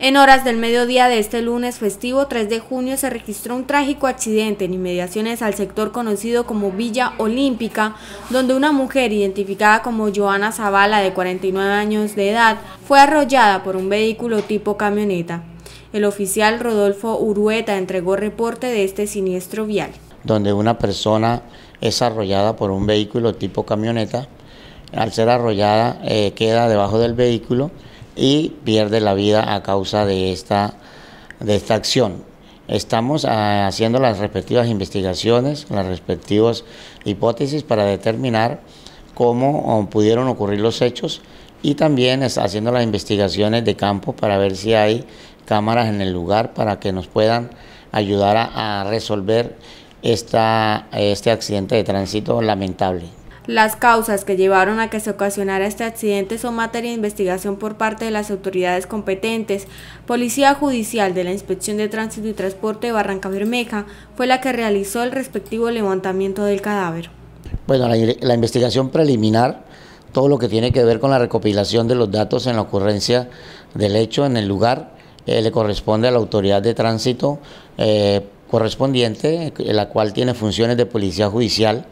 En horas del mediodía de este lunes festivo 3 de junio se registró un trágico accidente en inmediaciones al sector conocido como Villa Olímpica, donde una mujer identificada como Joana Zavala de 49 años de edad fue arrollada por un vehículo tipo camioneta. El oficial Rodolfo Urueta entregó reporte de este siniestro vial. Donde una persona es arrollada por un vehículo tipo camioneta, al ser arrollada eh, queda debajo del vehículo y pierde la vida a causa de esta, de acción. Estamos ah, haciendo las respectivas investigaciones, las respectivas hipótesis para determinar cómo pudieron ocurrir los hechos y también haciendo las investigaciones de campo para ver si hay cámaras en el lugar para que nos puedan ayudar a, a resolver esta, este accidente de tránsito lamentable. Las causas que llevaron a que se ocasionara este accidente son materia de investigación por parte de las autoridades competentes. Policía Judicial de la Inspección de Tránsito y Transporte de Barranca Bermeja fue la que realizó el respectivo levantamiento del cadáver. Bueno, la, investigación preliminar, todo lo que tiene que ver con la recopilación de los datos en la ocurrencia del hecho en el lugar, eh, le corresponde a la autoridad de tránsito eh, correspondiente, la cual tiene funciones de policía judicial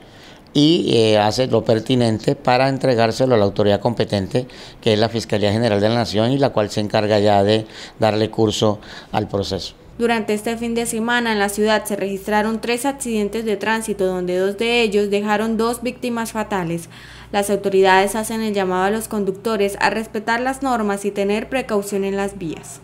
y eh, hace lo pertinente para entregárselo a la autoridad competente, que es la Fiscalía General de la Nación, y la cual se encarga ya de darle curso al proceso. Durante este fin de semana en la ciudad se registraron tres accidentes de tránsito, donde dos de ellos dejaron dos víctimas fatales. Las autoridades hacen el llamado a los conductores a respetar las normas y tener precaución en las vías.